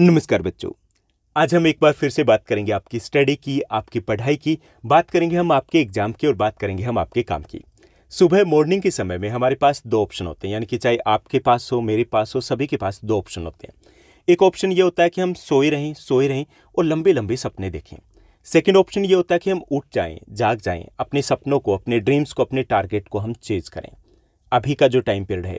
नमस्कार बच्चों आज हम एक बार फिर से बात करेंगे आपकी स्टडी की आपकी पढ़ाई की बात करेंगे हम आपके एग्जाम की और बात करेंगे हम आपके काम की सुबह मॉर्निंग के समय में हमारे पास दो ऑप्शन होते हैं यानी कि चाहे आपके पास हो मेरे पास हो सभी के पास दो ऑप्शन होते हैं एक ऑप्शन ये होता है कि हम सोए रहें सोए रहें और लंबे लंबे सपने देखें सेकेंड ऑप्शन ये होता है कि हम उठ जाएँ जाग जाएँ अपने सपनों को अपने ड्रीम्स को अपने टारगेट को हम चेज करें अभी का जो टाइम पीरियड है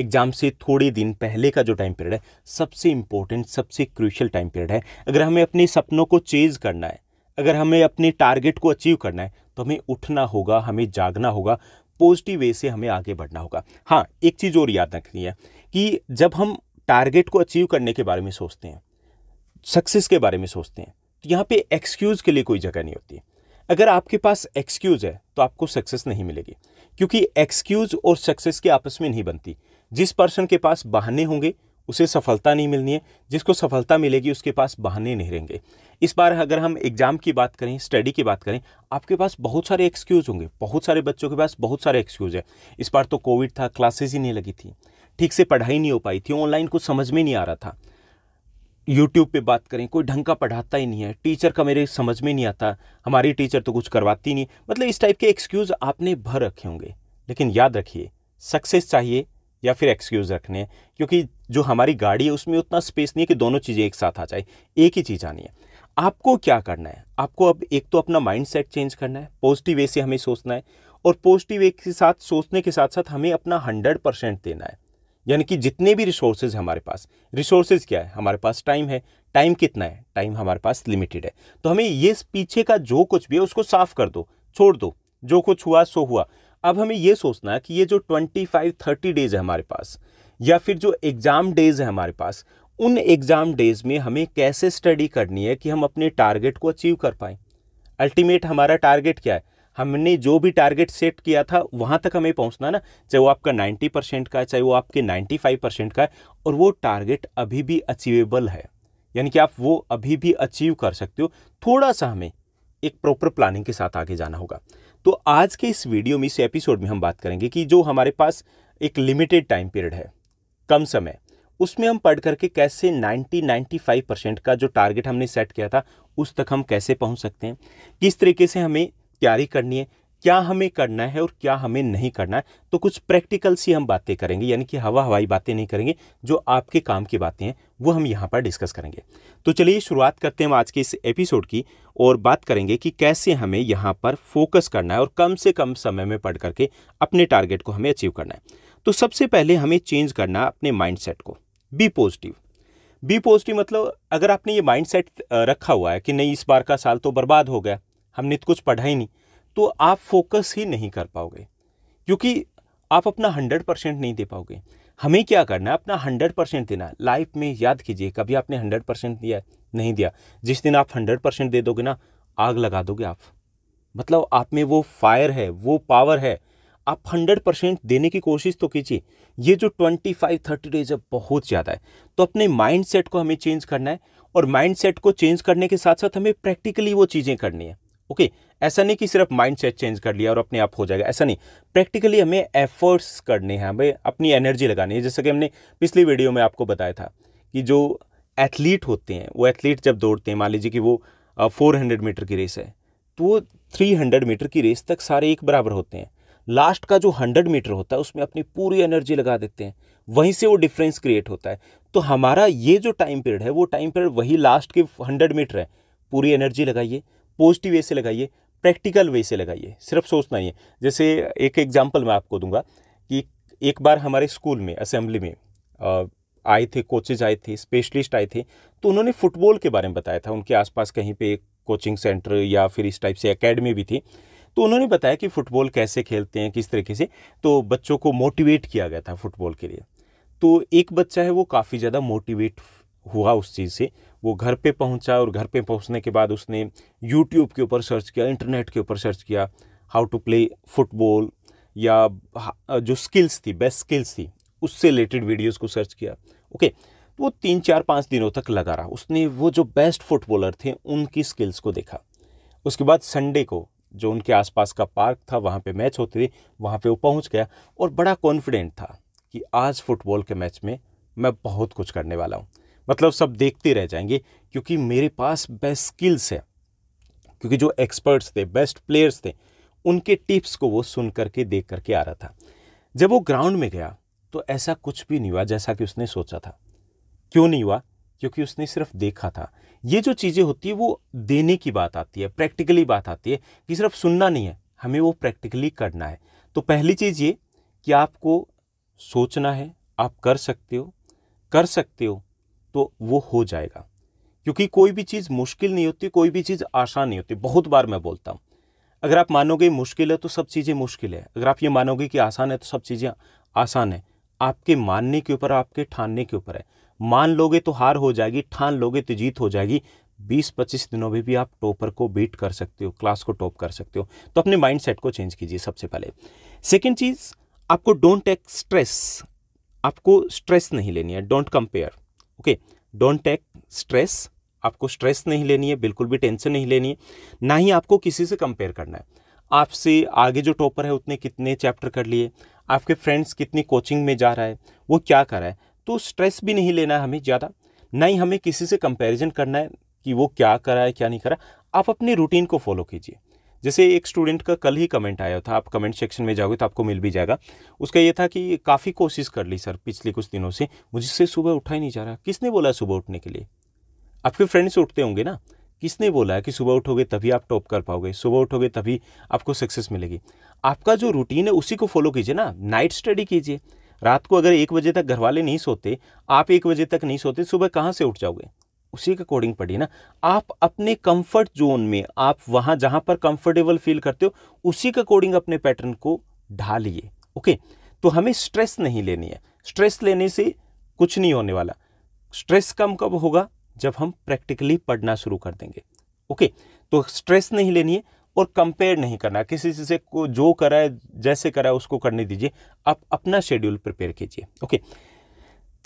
एग्जाम से थोड़े दिन पहले का जो टाइम पीरियड है सबसे इम्पोर्टेंट सबसे क्रूशल टाइम पीरियड है अगर हमें अपने सपनों को चेज करना है अगर हमें अपने टारगेट को अचीव करना है तो हमें उठना होगा हमें जागना होगा पॉजिटिव वे से हमें आगे बढ़ना होगा हाँ एक चीज़ और याद रखनी है कि जब हम टारगेट को अचीव करने के बारे में सोचते हैं सक्सेस के बारे में सोचते हैं तो यहाँ पे एक्सक्यूज़ के लिए कोई जगह नहीं होती अगर आपके पास एक्सक्यूज़ है तो आपको सक्सेस नहीं मिलेगी क्योंकि एक्सक्यूज़ और सक्सेस के आपस में नहीं बनती जिस पर्सन के पास बहाने होंगे उसे सफलता नहीं मिलनी है जिसको सफलता मिलेगी उसके पास बहाने नहीं रहेंगे इस बार अगर हम एग्ज़ाम की बात करें स्टडी की बात करें आपके पास बहुत सारे एक्सक्यूज़ होंगे बहुत सारे बच्चों के पास बहुत सारे एक्सक्यूज़ है इस बार तो कोविड था क्लासेज ही नहीं लगी थी ठीक से पढ़ाई नहीं हो पाई थी ऑनलाइन कुछ समझ में नहीं आ रहा था यूट्यूब पे बात करें कोई ढंग का पढ़ाता ही नहीं है टीचर का मेरे समझ में नहीं आता हमारी टीचर तो कुछ करवाती नहीं मतलब इस टाइप के एक्सक्यूज़ आपने भर रखे होंगे लेकिन याद रखिए सक्सेस चाहिए या फिर एक्सक्यूज़ रखने हैं क्योंकि जो हमारी गाड़ी है उसमें उतना स्पेस नहीं है कि दोनों चीज़ें एक साथ आ जाए एक ही चीज़ आनी है आपको क्या करना है आपको अब एक तो अपना माइंड सेट चेंज करना है पॉजिटिव वे से हमें सोचना है और पॉजिटिव वे के साथ सोचने के साथ साथ हमें अपना हंड्रेड परसेंट देना है यानी कि जितने भी रिसोर्सेज हमारे पास रिसोर्सेज क्या है हमारे पास टाइम है टाइम कितना है टाइम हमारे पास लिमिटेड है तो हमें ये पीछे का जो कुछ भी है उसको साफ कर दो छोड़ दो जो कुछ हुआ सो हुआ अब हमें ये सोचना है कि ये जो ट्वेंटी फाइव थर्टी डेज है हमारे पास या फिर जो एग्ज़ाम डेज है हमारे पास उन एग्ज़ाम डेज में हमें कैसे स्टडी करनी है कि हम अपने टारगेट को अचीव कर पाएँ अल्टीमेट हमारा टारगेट क्या है हमने जो भी टारगेट सेट किया था वहाँ तक हमें पहुँचना ना चाहे वो आपका 90 परसेंट का है चाहे वो आपके 95 परसेंट का है और वो टारगेट अभी भी अचीवेबल है यानी कि आप वो अभी भी अचीव कर सकते हो थोड़ा सा हमें एक प्रॉपर प्लानिंग के साथ आगे जाना होगा तो आज के इस वीडियो में इस एपिसोड में हम बात करेंगे कि जो हमारे पास एक लिमिटेड टाइम पीरियड है कम समय उसमें हम पढ़ करके कैसे 90 95 परसेंट का जो टारगेट हमने सेट किया था उस तक हम कैसे पहुंच सकते हैं किस तरीके से हमें तैयारी करनी है क्या हमें करना है और क्या हमें नहीं करना है तो कुछ प्रैक्टिकल सी हम बातें करेंगे यानी कि हवा हवाई बातें नहीं करेंगे जो आपके काम की बातें हैं वो हम यहाँ पर डिस्कस करेंगे तो चलिए शुरुआत करते हैं हम आज के इस एपिसोड की और बात करेंगे कि कैसे हमें यहाँ पर फोकस करना है और कम से कम समय में पढ़ करके अपने टारगेट को हमें अचीव करना है तो सबसे पहले हमें चेंज करना अपने माइंड को बी पॉजिटिव बी पॉजिटिव मतलब अगर आपने ये माइंड रखा हुआ है कि नहीं इस बार का साल तो बर्बाद हो गया हमने तो कुछ पढ़ा ही नहीं तो आप फोकस ही नहीं कर पाओगे क्योंकि आप अपना हंड्रेड परसेंट नहीं दे पाओगे हमें क्या करना है अपना हंड्रेड परसेंट देना है लाइफ में याद कीजिए कभी आपने हंड्रेड परसेंट दिया नहीं दिया जिस दिन आप हंड्रेड परसेंट दे दोगे ना आग लगा दोगे आप मतलब आप में वो फायर है वो पावर है आप हंड्रेड परसेंट देने की कोशिश तो कीजिए ये जो ट्वेंटी फाइव थर्टी डेज है बहुत ज़्यादा है तो अपने माइंड सेट को हमें चेंज करना है और माइंड सेट को चेंज करने के साथ साथ हमें प्रैक्टिकली वो चीज़ें करनी है ओके ऐसा नहीं कि सिर्फ सेट चेंज कर लिया और अपने आप हो जाएगा ऐसा नहीं प्रैक्टिकली हमें एफर्ट्स करने हैं हमें अपनी एनर्जी लगानी है जैसा कि हमने पिछली वीडियो में आपको बताया था कि जो एथलीट होते हैं वो एथलीट जब दौड़ते हैं मान लीजिए कि वो फोर हंड्रेड मीटर की रेस है तो वो थ्री हंड्रेड मीटर की रेस तक सारे एक बराबर होते हैं लास्ट का जो हंड्रेड मीटर होता है उसमें अपनी पूरी एनर्जी लगा देते हैं वहीं से वो डिफरेंस क्रिएट होता है तो हमारा ये जो टाइम पीरियड है वो टाइम पीरियड वही लास्ट के हंड्रेड मीटर है पूरी एनर्जी लगाइए पॉजिटिव वे से लगाइए प्रैक्टिकल वे से लगाइए सिर्फ सोचना ही है जैसे एक एग्जाम्पल मैं आपको दूंगा कि एक बार हमारे स्कूल में असेंबली में आए थे कोचेज आए थे स्पेशलिस्ट आए थे तो उन्होंने फुटबॉल के बारे में बताया था उनके आसपास कहीं पे एक कोचिंग सेंटर या फिर इस टाइप से एकेडमी भी थी तो उन्होंने बताया कि फ़ुटबॉल कैसे खेलते हैं किस तरीके से तो बच्चों को मोटिवेट किया गया था फुटबॉल के लिए तो एक बच्चा है वो काफ़ी ज़्यादा मोटिवेट हुआ उस चीज़ से वो घर पे पहुंचा और घर पे पहुंचने के बाद उसने यूट्यूब के ऊपर सर्च किया इंटरनेट के ऊपर सर्च किया हाउ टू प्ले फुटबॉल या जो स्किल्स थी बेस्ट स्किल्स थी उससे रिलेटेड वीडियोस को सर्च किया ओके तो वो तीन चार पाँच दिनों तक लगा रहा उसने वो जो बेस्ट फुटबॉलर थे उनकी स्किल्स को देखा उसके बाद संडे को जो उनके आसपास का पार्क था वहाँ पे मैच होते थे वहाँ पे वो पहुँच गया और बड़ा कॉन्फिडेंट था कि आज फुटबॉल के मैच में मैं बहुत कुछ करने वाला हूँ मतलब सब देखते रह जाएंगे क्योंकि मेरे पास बेस्ट स्किल्स है क्योंकि जो एक्सपर्ट्स थे बेस्ट प्लेयर्स थे उनके टिप्स को वो सुन करके देख करके आ रहा था जब वो ग्राउंड में गया तो ऐसा कुछ भी नहीं हुआ जैसा कि उसने सोचा था क्यों नहीं हुआ क्योंकि उसने सिर्फ देखा था ये जो चीज़ें होती है वो देने की बात आती है प्रैक्टिकली बात आती है कि सिर्फ सुनना नहीं है हमें वो प्रैक्टिकली करना है तो पहली चीज़ ये कि आपको सोचना है आप कर सकते हो कर सकते हो तो वो हो जाएगा क्योंकि कोई भी चीज़ मुश्किल नहीं होती कोई भी चीज़ आसान नहीं होती बहुत बार मैं बोलता हूँ अगर आप मानोगे मुश्किल है तो सब चीज़ें मुश्किल है अगर आप ये मानोगे कि आसान है तो सब चीज़ें आसान है आपके मानने के ऊपर आपके ठानने के ऊपर है मान लोगे तो हार हो जाएगी ठान लोगे तो जीत हो जाएगी 20-25 दिनों में भी आप टॉपर को बीट कर सकते हो क्लास को टॉप कर सकते हो तो अपने माइंड सेट को चेंज कीजिए सबसे पहले सेकेंड चीज़ आपको डोंट टेक स्ट्रेस आपको स्ट्रेस नहीं लेनी है don't compare okay don't take stress आपको स्ट्रेस नहीं लेनी है बिल्कुल भी टेंशन नहीं लेनी है ना ही आपको किसी से कंपेयर करना है आपसे आगे जो टॉपर है उतने कितने चैप्टर कर लिए आपके फ्रेंड्स कितनी कोचिंग में जा रहा है वो क्या कर रहा है तो स्ट्रेस भी नहीं लेना है हमें ज़्यादा ना ही हमें किसी से कंपेरिजन करना है कि वो क्या करा है क्या नहीं करा आप अपनी रूटीन को फॉलो कीजिए जैसे एक स्टूडेंट का कल ही कमेंट आया था आप कमेंट सेक्शन में जाओगे तो आपको मिल भी जाएगा उसका ये था कि काफ़ी कोशिश कर ली सर पिछले कुछ दिनों से मुझसे सुबह उठा ही नहीं जा रहा किसने बोला सुबह उठने के लिए आपके फ्रेंड्स उठते होंगे ना किसने बोला है कि सुबह उठोगे तभी आप टॉप कर पाओगे सुबह उठोगे तभी आपको सक्सेस मिलेगी आपका जो रूटीन है उसी को फॉलो कीजिए ना नाइट स्टडी कीजिए रात को अगर एक बजे तक घर वाले नहीं सोते आप एक बजे तक नहीं सोते सुबह कहाँ से उठ जाओगे उसी के अकॉर्डिंग पढ़िए ना आप अपने कंफर्ट जोन में आप वहां जहां पर कंफर्टेबल फील करते हो उसी के अकॉर्डिंग अपने पैटर्न को ढालिए ओके तो हमें स्ट्रेस नहीं लेनी है स्ट्रेस लेने से कुछ नहीं होने वाला स्ट्रेस कम कब होगा जब हम प्रैक्टिकली पढ़ना शुरू कर देंगे ओके तो स्ट्रेस नहीं लेनी है और कंपेयर नहीं करना किसी से को जो करा है जैसे करा है उसको करने दीजिए आप अपना शेड्यूल प्रिपेयर कीजिए ओके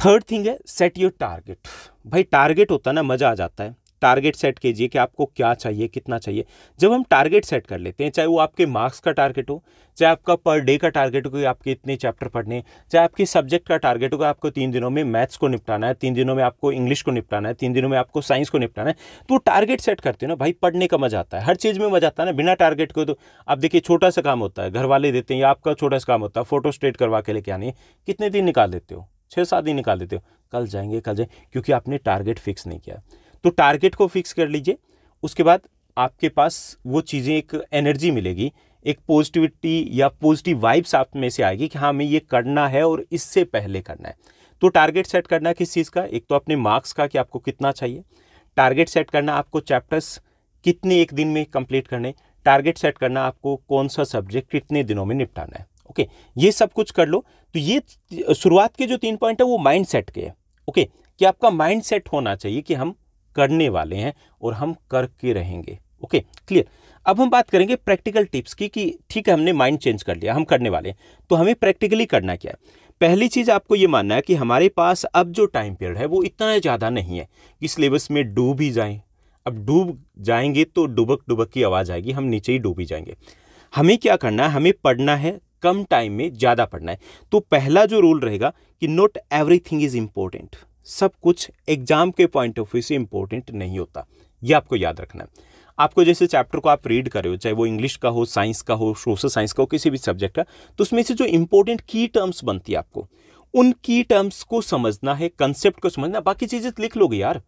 थर्ड थिंग है सेट योर टारगेट भाई टारगेट होता है ना मज़ा आ जाता है टारगेट सेट कीजिए कि आपको क्या चाहिए कितना चाहिए जब हम टारगेट सेट कर लेते हैं चाहे वो आपके मार्क्स का टारगेट हो चाहे आपका पर डे का टारगेट हो कि आपके इतने चैप्टर पढ़ने चाहे आपके सब्जेक्ट का टारगेट हो आपको तीन दिनों में मैथ्स को निपटाना है तीन दिनों में आपको इंग्लिश को निपटाना है तीन दिनों में आपको साइंस को निपटाना है तो टारगेट सेट करते हो ना भाई पढ़ने का मजा आता है हर चीज़ में मजा आता है ना बिना टारगेट के तो आप देखिए छोटा सा काम होता है घर वाले देते हैं या आपका छोटा सा काम होता है फोटो स्टेट करवा के लेके आने कितने दिन निकाल देते हो छः सात दिन निकाल देते हो कल जाएंगे कल जाएंगे क्योंकि आपने टारगेट फिक्स नहीं किया तो टारगेट को फिक्स कर लीजिए उसके बाद आपके पास वो चीज़ें एक एनर्जी मिलेगी एक पॉजिटिविटी या पॉजिटिव वाइब्स आप में से आएगी कि हाँ हमें ये करना है और इससे पहले करना है तो टारगेट सेट करना किस चीज़ का एक तो अपने मार्क्स का कि आपको कितना चाहिए टारगेट सेट करना आपको चैप्टर्स कितने एक दिन में कंप्लीट करने टारगेट सेट करना आपको कौन सा सब्जेक्ट कितने दिनों में निपटाना है ओके ये सब कुछ कर लो तो ये शुरुआत के जो तीन पॉइंट है वो माइंड सेट के है ओके कि आपका माइंड सेट होना चाहिए कि हम करने वाले हैं और हम करके रहेंगे ओके क्लियर अब हम बात करेंगे प्रैक्टिकल टिप्स की कि ठीक है हमने माइंड चेंज कर लिया हम करने वाले हैं तो हमें प्रैक्टिकली करना क्या है पहली चीज़ आपको ये मानना है कि हमारे पास अब जो टाइम पीरियड है वो इतना ज़्यादा नहीं है कि सिलेबस में डूब ही जाएं अब डूब जाएंगे तो डुबक डुबक की आवाज़ आएगी हम नीचे ही डूब ही जाएंगे हमें क्या करना है हमें पढ़ना है कम टाइम में ज़्यादा पढ़ना है तो पहला जो रूल रहेगा कि नॉट एवरीथिंग इज़ इम्पोर्टेंट सब कुछ एग्जाम के पॉइंट ऑफ व्यू से इम्पोर्टेंट नहीं होता ये आपको याद रखना है आपको जैसे चैप्टर को आप रीड कर रहे हो चाहे वो इंग्लिश का हो साइंस का हो सोशल साइंस का हो किसी भी सब्जेक्ट का तो उसमें से जो इंपॉर्टेंट की टर्म्स बनती है आपको उन की टर्म्स को समझना है कंसेप्ट को समझना बाकी चीज़ें लिख लोगे यार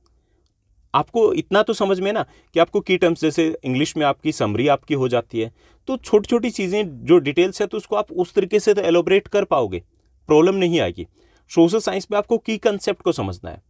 आपको इतना तो समझ में ना कि आपको की टर्म्स जैसे इंग्लिश में आपकी समरी आपकी हो जाती है तो छोटी छोटी चीज़ें जो डिटेल्स है तो उसको आप उस तरीके से तो एलोबरेट कर पाओगे प्रॉब्लम नहीं आएगी सोशल साइंस में आपको की कंसेप्ट को समझना है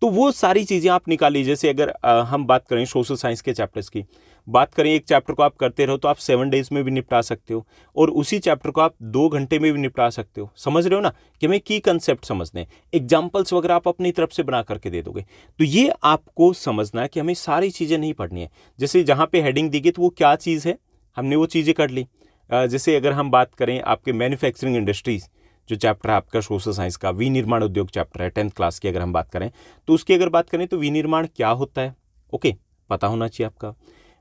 तो वो सारी चीज़ें आप निकाली जैसे अगर आ, हम बात करें सोशल साइंस के चैप्टर्स की बात करें एक चैप्टर को आप करते रहो तो आप सेवन डेज में भी निपटा सकते हो और उसी चैप्टर को आप दो घंटे में भी निपटा सकते हो समझ रहे हो ना कि हमें की कंसेप्ट समझने एग्जाम्पल्स वगैरह आप अपनी तरफ से बना करके दे दोगे तो ये आपको समझना है कि हमें सारी चीज़ें नहीं पढ़नी है जैसे जहाँ पर हेडिंग दी गई तो वो क्या चीज़ है हमने वो चीज़ें कर ली जैसे अगर हम बात करें आपके मैन्युफैक्चरिंग इंडस्ट्रीज़ जो चैप्टर है आपका सोशल साइंस का विनिर्माण उद्योग चैप्टर है टेंथ क्लास की अगर हम बात करें तो उसकी अगर बात करें तो विनिर्माण क्या होता है ओके पता होना चाहिए आपका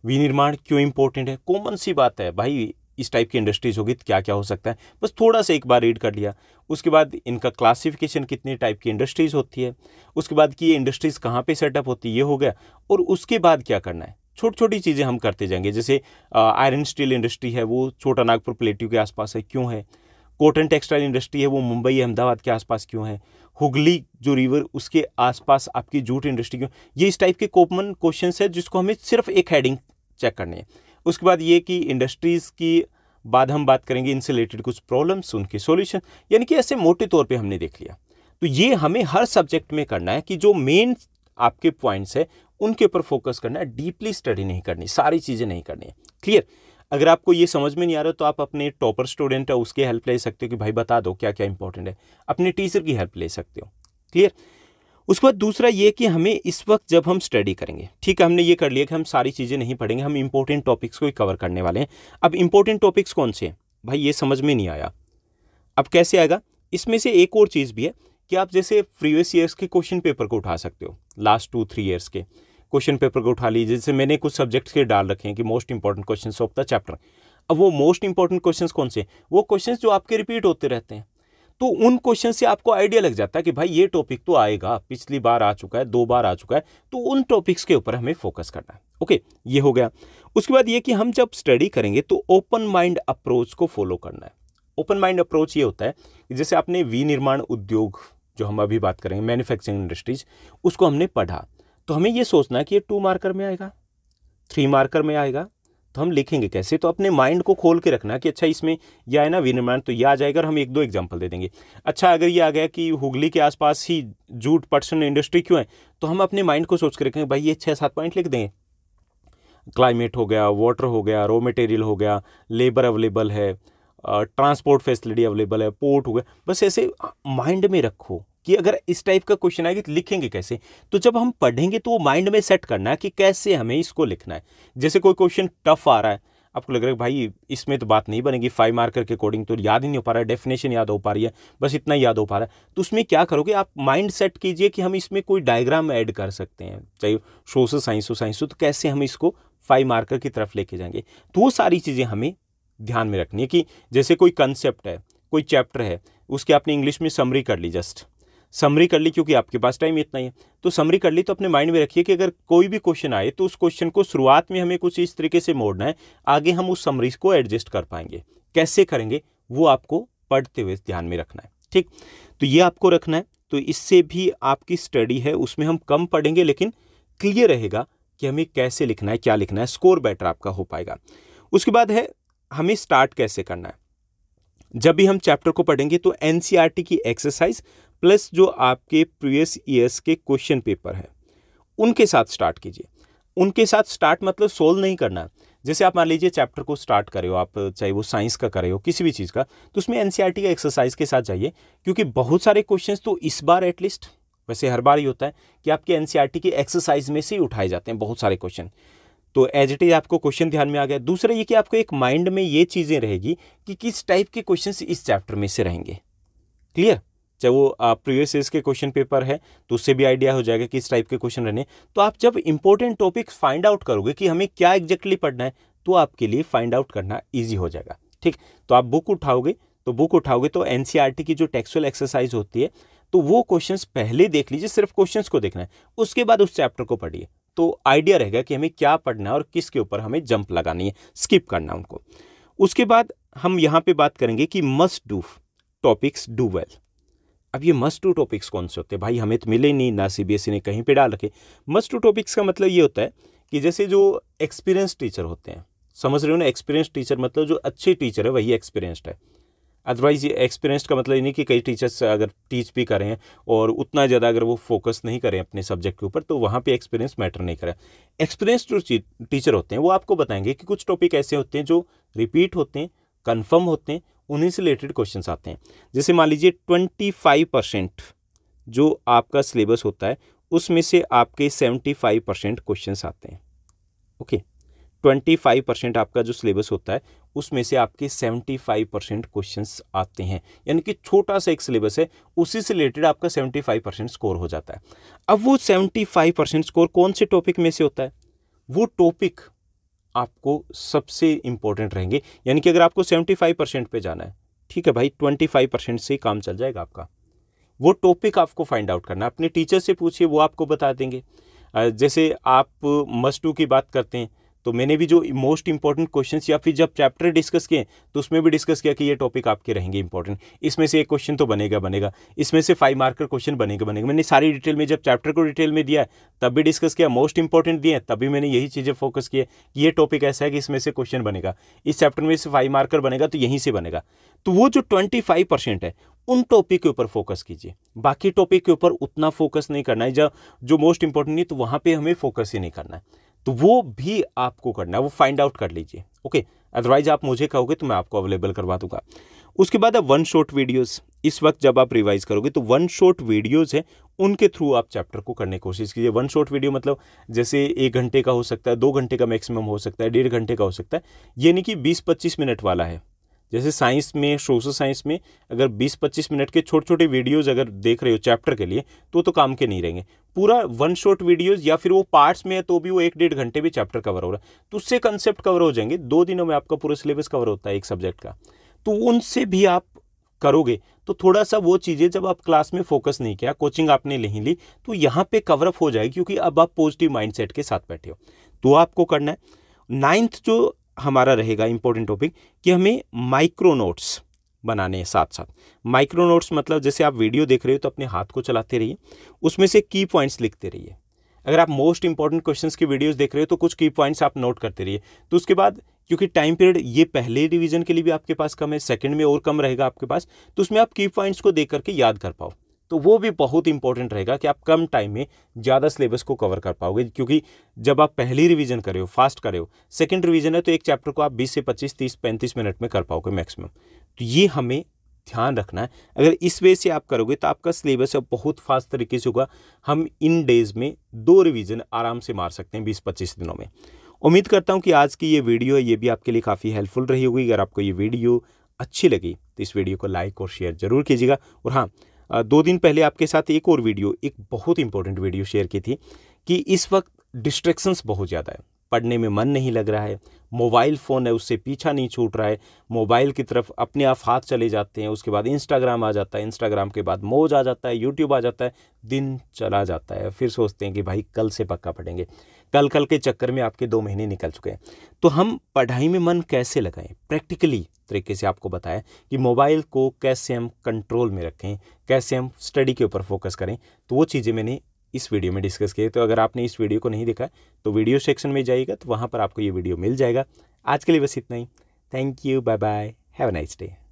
विनिर्माण क्यों इंपॉर्टेंट है कॉमन सी बात है भाई इस टाइप की इंडस्ट्रीज होगी तो क्या क्या हो सकता है बस थोड़ा सा एक बार रीड कर लिया उसके बाद इनका क्लासिफिकेशन कितनी टाइप की इंडस्ट्रीज़ होती है उसके बाद कि ये इंडस्ट्रीज़ कहाँ पे सेटअप होती है ये हो गया और उसके बाद क्या करना है छोटी छोटी चीज़ें हम करते जाएंगे जैसे आयरन स्टील इंडस्ट्री है वो छोटा नागपुर प्लेट्यू के आसपास है क्यों है कॉटन टेक्सटाइल इंडस्ट्री है वो मुंबई अहमदाबाद के आसपास क्यों है हुगली जो रिवर उसके आसपास आपकी जूट इंडस्ट्री ये इस टाइप के कॉमन क्वेश्चन है जिसको हमें सिर्फ एक हेडिंग चेक करनी है उसके बाद ये कि इंडस्ट्रीज़ की बाद हम बात करेंगे इनसे रिलेटेड कुछ प्रॉब्लम्स उनके सॉल्यूशन यानी कि ऐसे मोटे तौर पे हमने देख लिया तो ये हमें हर सब्जेक्ट में करना है कि जो मेन आपके पॉइंट्स है उनके ऊपर फोकस करना है डीपली स्टडी नहीं करनी सारी चीज़ें नहीं करनी है क्लियर अगर आपको ये समझ में नहीं आ रहा तो आप अपने टॉपर स्टूडेंट है उसकी हेल्प ले सकते हो कि भाई बता दो क्या क्या इंपॉर्टेंट है अपने टीचर की हेल्प ले सकते हो क्लियर उसके बाद दूसरा ये कि हमें इस वक्त जब हम स्टडी करेंगे ठीक है हमने ये कर लिया कि हम सारी चीज़ें नहीं पढ़ेंगे हम इंपॉर्टेंट टॉपिक्स को ही कवर करने वाले हैं अब इंपॉर्टेंट टॉपिक्स कौन से हैं भाई ये समझ में नहीं आया अब कैसे आएगा इसमें से एक और चीज़ भी है कि आप जैसे प्रीवियस ईयर्स के क्वेश्चन पेपर को उठा सकते हो लास्ट टू थ्री ईयर्स के क्वेश्चन पेपर को उठा लीजिए जैसे मैंने कुछ सब्जेक्ट्स के डाल रखे हैं कि most important question of the chapter अब वो मोस्ट इंपॉर्टेंट क्वेश्चन कौन से वो क्वेश्चन जो आपके रिपीट होते रहते हैं तो उन क्वेश्चन से आपको आइडिया लग जाता है कि भाई ये टॉपिक तो आएगा पिछली बार आ चुका है दो बार आ चुका है तो उन टॉपिक्स के ऊपर हमें फोकस करना है ओके ये हो गया उसके बाद ये कि हम जब स्टडी करेंगे तो ओपन माइंड अप्रोच को फॉलो करना है ओपन माइंड अप्रोच ये होता है जैसे आपने विनिर्माण उद्योग जो हम अभी बात करेंगे मैन्युफैक्चरिंग इंडस्ट्रीज उसको हमने पढ़ा तो हमें ये सोचना कि ये टू मार्कर में आएगा थ्री मार्कर में आएगा तो हम लिखेंगे कैसे तो अपने माइंड को खोल के रखना कि अच्छा इसमें यह है ना विनिर्माण तो ये आ जाएगा और हम एक दो एग्जाम्पल दे देंगे अच्छा अगर ये आ गया कि हुगली के आसपास ही जूट पटसन इंडस्ट्री क्यों है तो हम अपने माइंड को सोच के रखेंगे भाई ये छः सात पॉइंट लिख देंगे क्लाइमेट हो गया वाटर हो गया रॉ मटेरियल हो गया लेबर अवेलेबल है ट्रांसपोर्ट फैसिलिटी अवेलेबल है पोर्ट हो गया बस ऐसे माइंड में रखो कि अगर इस टाइप का क्वेश्चन आएगा तो लिखेंगे कैसे तो जब हम पढ़ेंगे तो वो माइंड में सेट करना है कि कैसे हमें इसको लिखना है जैसे कोई क्वेश्चन टफ आ रहा है आपको लग रहा है भाई इसमें तो बात नहीं बनेगी फाइव मार्कर के अकॉर्डिंग तो याद ही नहीं हो पा रहा है डेफिनेशन याद हो पा रही है बस इतना याद हो पा रहा है तो उसमें क्या करोगे आप माइंड सेट कीजिए कि हम इसमें कोई डायग्राम ऐड कर सकते हैं चाहे सोशल साइंस हो साइंस हो तो कैसे हम इसको फाइव मार्कर की तरफ लेके जाएंगे तो वो सारी चीज़ें हमें ध्यान में रखनी है कि जैसे कोई कंसेप्ट है कोई चैप्टर है उसकी आपने इंग्लिश में समरी कर ली जस्ट समरी कर ली क्योंकि आपके पास टाइम इतना ही है तो समरी कर ली तो अपने माइंड में रखिए कि अगर कोई भी क्वेश्चन आए तो उस क्वेश्चन को शुरुआत में हमें कुछ इस तरीके से मोड़ना है आगे हम उस समरी को एडजस्ट कर पाएंगे कैसे करेंगे वो आपको पढ़ते हुए ध्यान में रखना है ठीक तो ये आपको रखना है तो इससे भी आपकी स्टडी है उसमें हम कम पढ़ेंगे लेकिन क्लियर रहेगा कि हमें कैसे लिखना है क्या लिखना है स्कोर बेटर आपका हो पाएगा उसके बाद है हमें स्टार्ट कैसे करना है जब भी हम चैप्टर को पढ़ेंगे तो एनसीईआरटी e की एक्सरसाइज प्लस जो आपके प्रीवियस ईयर्स के क्वेश्चन पेपर हैं उनके साथ स्टार्ट कीजिए उनके साथ स्टार्ट मतलब सोल्व नहीं करना जैसे आप मान लीजिए चैप्टर को स्टार्ट करे हो आप चाहे वो साइंस का करे हो किसी भी चीज़ का तो उसमें एन e का एक्सरसाइज के साथ जाइए क्योंकि बहुत सारे क्वेश्चन तो इस बार एटलीस्ट वैसे हर बार ही होता है कि आपके एन e के एक्सरसाइज में से ही उठाए जाते हैं बहुत सारे क्वेश्चन तो एज इट इज आपको क्वेश्चन ध्यान में आ गया दूसरा ये कि आपको एक माइंड में ये चीज़ें रहेगी कि किस टाइप के क्वेश्चन इस चैप्टर में से रहेंगे क्लियर चाहे वो प्रीवियस ईयर के क्वेश्चन पेपर है तो उससे भी आइडिया हो जाएगा कि इस टाइप के क्वेश्चन रहने तो आप जब इंपॉर्टेंट टॉपिक फाइंड आउट करोगे कि हमें क्या एग्जैक्टली पढ़ना है तो आपके लिए फाइंड आउट करना ईजी हो जाएगा ठीक तो आप बुक उठाओगे तो बुक उठाओगे तो एन e की जो टेक्सुअल एक्सरसाइज होती है तो वो क्वेश्चंस पहले देख लीजिए सिर्फ क्वेश्चंस को देखना है उसके बाद उस चैप्टर को पढ़िए तो आइडिया रहेगा कि हमें क्या पढ़ना है और किसके ऊपर हमें जंप लगानी है स्किप करना उनको उसके बाद हम यहाँ पे बात करेंगे कि must do topics do well अब ये मस्ट टू टॉपिक्स कौन से होते हैं भाई हमें तो मिले नहीं ना सी e ने कहीं पर डाल रखे मस्ट टू टॉपिक्स का मतलब ये होता है कि जैसे जो एक्सपीरियंस टीचर होते हैं समझ रहे हो ना एक्सपीरियंस टीचर मतलब जो अच्छे टीचर है वही एक्सपीरियंसड है अदरवाइज ये एक्सपीरियंस का मतलब ये नहीं कि कई टीचर्स अगर टीच भी करें और उतना ज़्यादा अगर वो फोकस नहीं करें अपने सब्जेक्ट के ऊपर तो वहाँ पे एक्सपीरियंस मैटर नहीं करें एक्सपीरियंस जो टीचर होते हैं वो आपको बताएंगे कि कुछ टॉपिक ऐसे होते हैं जो रिपीट होते हैं कन्फर्म होते हैं उन्हीं से रिलेटेड क्वेश्चन आते हैं जैसे मान लीजिए ट्वेंटी फाइव परसेंट जो आपका सिलेबस होता है उसमें से आपके सेवेंटी फाइव परसेंट क्वेश्चन आते हैं ओके ट्वेंटी फाइव परसेंट आपका जो सिलेबस होता है उसमें से आपके सेवेंटी फाइव परसेंट क्वेश्चन आते हैं यानी कि छोटा सा एक सिलेबस है उसी से रिलेटेड आपका सेवेंटी फाइव परसेंट स्कोर हो जाता है अब वो सेवेंटी फाइव परसेंट स्कोर कौन से टॉपिक में से होता है वो टॉपिक आपको सबसे इंपॉर्टेंट रहेंगे यानी कि अगर आपको सेवेंटी फाइव परसेंट पर जाना है ठीक है भाई ट्वेंटी फाइव परसेंट से ही काम चल जाएगा आपका वो टॉपिक आपको फाइंड आउट करना है अपने टीचर से पूछिए वो आपको बता देंगे जैसे आप मस्टू की बात करते हैं तो मैंने भी जो मोस्ट इंपॉर्टेंट क्वेश्चंस या फिर जब चैप्टर डिस्कस किए तो उसमें भी डिस्कस किया कि ये टॉपिक आपके रहेंगे इंपॉर्टेंट इसमें से एक क्वेश्चन तो बनेगा बनेगा इसमें से फाइव मार्कर क्वेश्चन बनेगा बनेगा मैंने सारी डिटेल में जब चैप्टर को डिटेल में दिया तब भी डिस्कस किया मोस्ट इंपॉर्टेंट दिए तब भी मैंने यही चीज़ें फोकस किए कि ये टॉपिक ऐसा है कि इसमें से क्वेश्चन बनेगा इस चैप्टर में से फाइव मार्कर बनेगा तो यहीं से बनेगा तो वो जो ट्वेंटी फाइव परसेंट है उन टॉपिक के ऊपर फोकस कीजिए बाकी टॉपिक के ऊपर उतना फोकस नहीं करना है जब जो मोस्ट इंपॉर्टेंट नहीं तो वहाँ पर हमें फोकस ही नहीं करना है तो वो भी आपको करना है वो फाइंड आउट कर लीजिए ओके अदरवाइज आप मुझे कहोगे तो मैं आपको अवेलेबल करवा दूंगा उसके बाद अब वन शॉट वीडियोस इस वक्त जब आप रिवाइज करोगे तो वन शॉट वीडियोस हैं उनके थ्रू आप चैप्टर को करने की कोशिश कीजिए वन शॉट वीडियो मतलब जैसे एक घंटे का हो सकता है दो घंटे का मैक्सिमम हो सकता है डेढ़ घंटे का हो सकता है यानी कि बीस पच्चीस मिनट वाला है जैसे साइंस में सोशल साइंस में अगर 20-25 मिनट के छोटे छोटे वीडियोस अगर देख रहे हो चैप्टर के लिए तो तो काम के नहीं रहेंगे पूरा वन शॉट वीडियोस या फिर वो पार्ट्स में है तो भी वो एक डेढ़ घंटे भी चैप्टर कवर हो रहा है तो उससे कंसेप्ट कवर हो जाएंगे दो दिनों में आपका पूरा सिलेबस कवर होता है एक सब्जेक्ट का तो उनसे भी आप करोगे तो थोड़ा सा वो चीज़ें जब आप क्लास में फोकस नहीं किया कोचिंग आपने नहीं ली तो यहाँ पे कवरअप हो जाएगी क्योंकि अब आप पॉजिटिव माइंडसेट के साथ बैठे हो तो आपको करना है नाइन्थ जो हमारा रहेगा इंपॉर्टेंट टॉपिक कि हमें माइक्रो नोट्स बनाने हैं साथ साथ माइक्रो नोट्स मतलब जैसे आप वीडियो देख रहे हो तो अपने हाथ को चलाते रहिए उसमें से की पॉइंट्स लिखते रहिए अगर आप मोस्ट इंपॉर्टेंट क्वेश्चंस की वीडियोस देख रहे हो तो कुछ की पॉइंट्स आप नोट करते रहिए तो उसके बाद क्योंकि टाइम पीरियड ये पहले रिवीजन के लिए भी आपके पास कम है सेकंड में और कम रहेगा आपके पास तो उसमें आप की पॉइंट्स को देख करके याद कर पाओ तो वो भी बहुत इंपॉर्टेंट रहेगा कि आप कम टाइम में ज़्यादा सिलेबस को कवर कर पाओगे क्योंकि जब आप पहली रिवीजन करे हो फास्ट करे हो सेकेंड रिवीजन है तो एक चैप्टर को आप 20 से 25 30 35 मिनट में कर पाओगे मैक्सिमम तो ये हमें ध्यान रखना है अगर इस वे से आप करोगे तो आपका सिलेबस अब बहुत फास्ट तरीके से होगा हम इन डेज में दो रिविज़न आराम से मार सकते हैं बीस पच्चीस दिनों में उम्मीद करता हूँ कि आज की ये वीडियो है ये भी आपके लिए काफ़ी हेल्पफुल रही होगी अगर आपको ये वीडियो अच्छी लगी तो इस वीडियो को लाइक और शेयर जरूर कीजिएगा और हाँ दो दिन पहले आपके साथ एक और वीडियो एक बहुत इंपॉर्टेंट वीडियो शेयर की थी कि इस वक्त डिस्ट्रैक्शंस बहुत ज़्यादा है पढ़ने में मन नहीं लग रहा है मोबाइल फ़ोन है उससे पीछा नहीं छूट रहा है मोबाइल की तरफ अपने आप हाथ चले जाते हैं उसके बाद इंस्टाग्राम आ जाता है इंस्टाग्राम के बाद मोज आ जाता है यूट्यूब आ जाता है दिन चला जाता है फिर सोचते हैं कि भाई कल से पक्का पढ़ेंगे कल कल के चक्कर में आपके दो महीने निकल चुके हैं तो हम पढ़ाई में मन कैसे लगाएं प्रैक्टिकली तरीके से आपको बताया कि मोबाइल को कैसे हम कंट्रोल में रखें कैसे हम स्टडी के ऊपर फोकस करें तो वो चीज़ें मैंने इस वीडियो में डिस्कस किए तो अगर आपने इस वीडियो को नहीं देखा तो वीडियो सेक्शन में जाइएगा तो वहाँ पर आपको ये वीडियो मिल जाएगा आज के लिए बस इतना ही thank you bye bye have a nice day